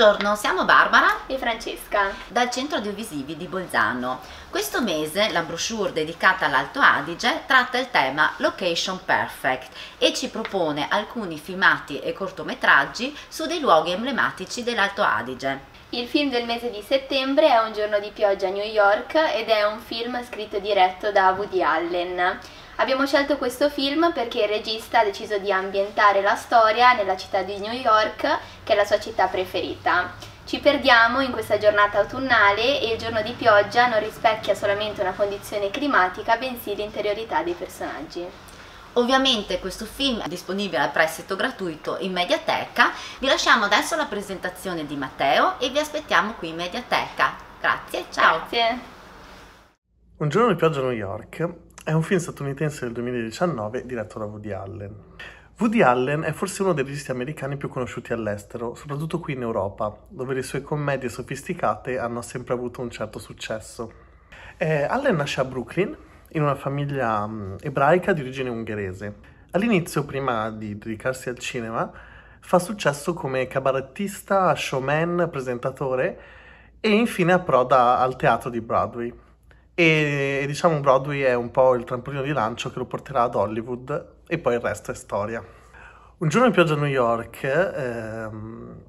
Buongiorno, siamo Barbara e Francesca dal Centro Audiovisivi di Bolzano. Questo mese la brochure dedicata all'Alto Adige tratta il tema Location Perfect e ci propone alcuni filmati e cortometraggi su dei luoghi emblematici dell'Alto Adige. Il film del mese di settembre è Un giorno di pioggia a New York ed è un film scritto e diretto da Woody Allen. Abbiamo scelto questo film perché il regista ha deciso di ambientare la storia nella città di New York, che è la sua città preferita. Ci perdiamo in questa giornata autunnale e il giorno di pioggia non rispecchia solamente una condizione climatica, bensì l'interiorità dei personaggi. Ovviamente questo film è disponibile a prestito gratuito in Mediateca. Vi lasciamo adesso la presentazione di Matteo e vi aspettiamo qui in Mediateca. Grazie, ciao! Grazie! Un giorno di pioggia a New York è un film statunitense del 2019 diretto da Woody Allen. Woody Allen è forse uno dei registi americani più conosciuti all'estero, soprattutto qui in Europa, dove le sue commedie sofisticate hanno sempre avuto un certo successo. Eh, Allen nasce a Brooklyn in una famiglia ebraica di origine ungherese. All'inizio, prima di dedicarsi al cinema, fa successo come cabarettista, showman, presentatore e infine approda al teatro di Broadway. E, diciamo Broadway è un po' il trampolino di lancio che lo porterà ad Hollywood e poi il resto è storia. Un giorno in pioggia a New York ehm,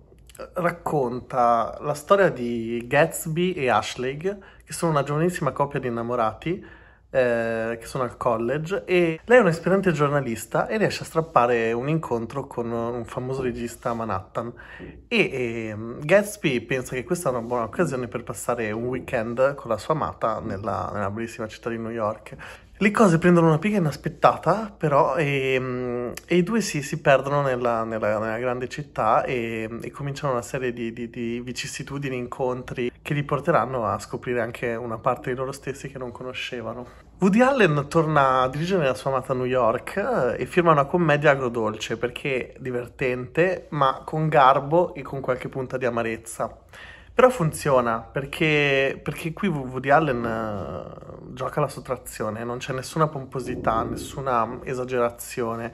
racconta la storia di Gatsby e Ashley, che sono una giovanissima coppia di innamorati eh, che sono al college e lei è un'esperente giornalista e riesce a strappare un incontro con un famoso regista a Manhattan e, e ehm, Gatsby pensa che questa è una buona occasione per passare un weekend con la sua amata nella, nella bellissima città di New York le cose prendono una piega inaspettata, però, e, ehm, e i due si, si perdono nella, nella, nella, grande città e, e cominciano una serie di, di, di, vicissitudini, incontri che li porteranno a scoprire anche una parte di loro stessi che non conoscevano. Woody Allen torna a dirigere la sua amata New York eh, e firma una commedia agrodolce perché divertente, ma con garbo e con qualche punta di amarezza. Però funziona perché, perché qui Woody Allen eh, gioca la sottrazione, non c'è nessuna pomposità, nessuna mm, esagerazione.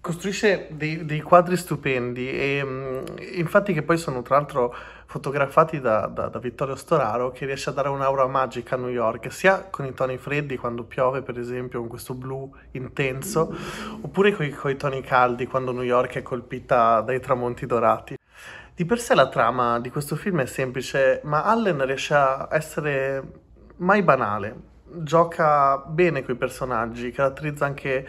Costruisce dei, dei quadri stupendi e mm, infatti che poi sono tra l'altro fotografati da, da, da, Vittorio Storaro che riesce a dare un'aura magica a New York, sia con i toni freddi quando piove per esempio, con questo blu intenso, oppure con i toni caldi quando New York è colpita dai tramonti dorati. Di per sé la trama di questo film è semplice, ma Allen riesce a essere mai banale gioca bene con i personaggi, caratterizza anche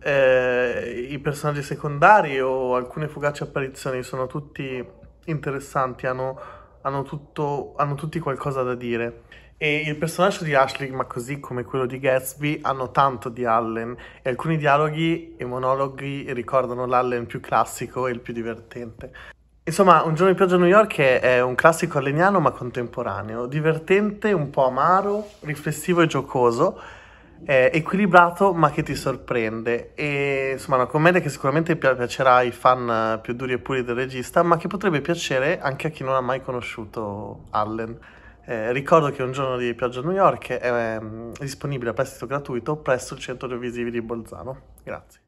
eh, i personaggi secondari o alcune fugaci apparizioni, sono tutti interessanti, hanno, hanno, tutto, hanno tutti qualcosa da dire. E il personaggio di Ashley, ma così come quello di Gatsby, hanno tanto di Allen e alcuni dialoghi e monologhi ricordano l'Allen più classico e il più divertente. Insomma, Un giorno di pioggia a New York è, un classico alleniano ma contemporaneo, divertente, un po' amaro, riflessivo e giocoso, eh, equilibrato ma che ti sorprende. E, insomma, una commedia che sicuramente piacerà ai fan eh, più duri e puri del regista, ma che potrebbe piacere anche a chi non ha mai conosciuto Allen. Eh, ricordo che Un giorno di pioggia a New York è, è, è mm, disponibile a prestito gratuito presso il centro audiovisivi di Bolzano. Grazie.